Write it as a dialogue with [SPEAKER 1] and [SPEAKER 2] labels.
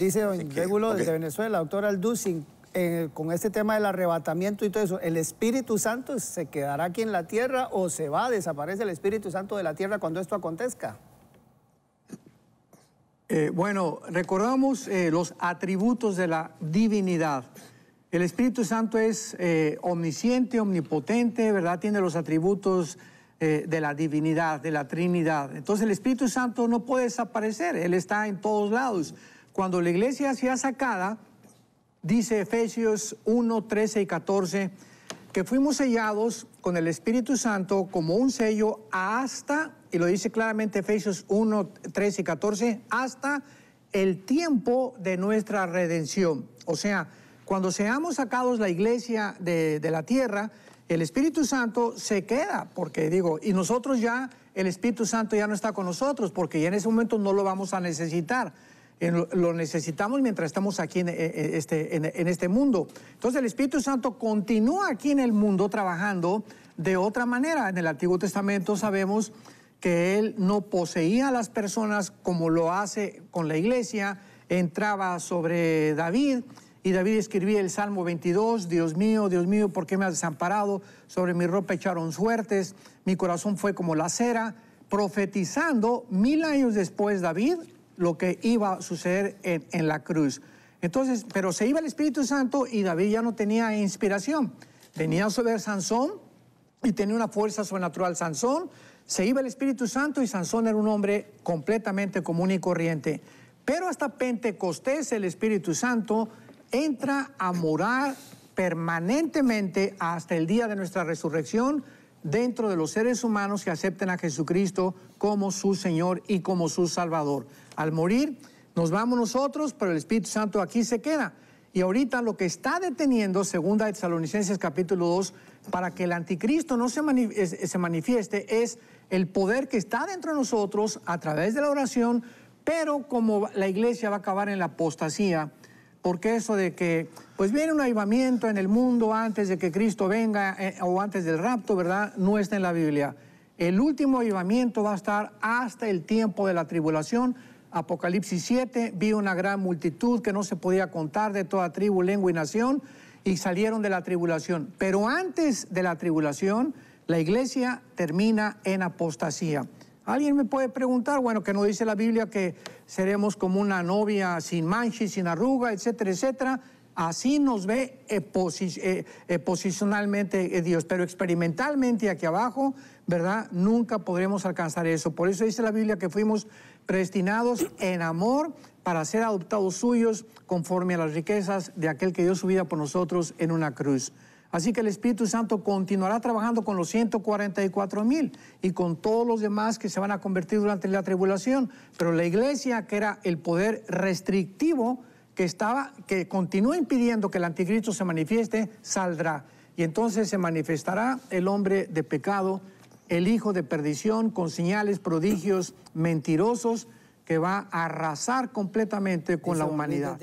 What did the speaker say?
[SPEAKER 1] Dice don Regulo desde Venezuela, doctor Alducin, eh, con este tema del arrebatamiento y todo eso, ¿el Espíritu Santo se quedará aquí en la tierra o se va, desaparece el Espíritu Santo de la tierra cuando esto acontezca? Eh, bueno, recordamos eh, los atributos de la divinidad. El Espíritu Santo es omnisciente, omnipotente, ¿verdad? Tiene los atributos de la divinidad, de la Trinidad. Entonces el Espíritu Santo no puede desaparecer, Él está en todos lados. Cuando la iglesia sea sacada, dice Efesios 1, 13 y 14, que fuimos sellados con el Espíritu Santo como un sello hasta, y lo dice claramente Efesios 1, 13 y 14, hasta el tiempo de nuestra redención. O sea, cuando seamos sacados la iglesia de, de, la tierra, el Espíritu Santo se queda, porque digo, y nosotros ya, el Espíritu Santo ya no está con nosotros, porque ya en ese momento no lo vamos a necesitar lo necesitamos mientras estamos aquí en, eh, eh, este, en, este, mundo. Entonces el Espíritu Santo continúa aquí en el mundo trabajando de otra manera. En el Antiguo Testamento sabemos que Él no poseía a las personas como lo hace con la iglesia, entraba sobre David. Y David escribía el Salmo 22, Dios mío, Dios mío, ¿por qué me has desamparado? Sobre mi ropa echaron suertes, mi corazón fue como la cera. Profetizando, mil años después David lo que iba a suceder en, la cruz. Entonces, pero se iba el Espíritu Santo y David ya no tenía inspiración. Tenía vez Sansón y tenía una fuerza sobrenatural Sansón. Se iba el Espíritu Santo y Sansón era un hombre completamente común y corriente. Pero hasta Pentecostés el Espíritu Santo entra a morar permanentemente hasta el día de nuestra resurrección dentro de los seres humanos que acepten a Jesucristo como su Señor y como su Salvador. Al morir, nos vamos nosotros, pero el Espíritu Santo aquí se queda. Y ahorita lo que está deteniendo, segunda de Tesalonicenses capítulo 2, para que el anticristo no se, eh, se manifieste, es el poder que está dentro de nosotros a través de la oración, pero como la iglesia va a acabar en la apostasía, porque eso de que pues viene un avivamiento en el mundo antes de que Cristo venga eh, o antes del rapto, ¿verdad? No está en la Biblia. El último avivamiento va a estar hasta el tiempo de la tribulación. Apocalipsis 7, vi una gran multitud que no se podía contar de toda tribu, lengua y nación y salieron de la tribulación. Pero antes de la tribulación, la iglesia termina en apostasía. Alguien me puede preguntar, bueno, que no dice la Biblia que seremos como una novia sin mancha sin arruga, etcétera, etcétera. Así nos ve eh, posicionalmente eh, Dios, pero experimentalmente aquí abajo, ¿verdad? Nunca podremos alcanzar eso. Por eso dice la Biblia que fuimos predestinados en amor para ser adoptados suyos conforme a las riquezas de aquel que dio su vida por nosotros en una cruz. Así que el Espíritu Santo continuará trabajando con los 144 mil y con todos los demás que se van a convertir durante la tribulación. Pero la iglesia, que era el poder restrictivo que estaba, que continúa impidiendo que el anticristo se manifieste, saldrá. Y entonces se manifestará el hombre de pecado, el hijo de perdición, con señales, prodigios, mentirosos, que va a arrasar completamente con la humanidad.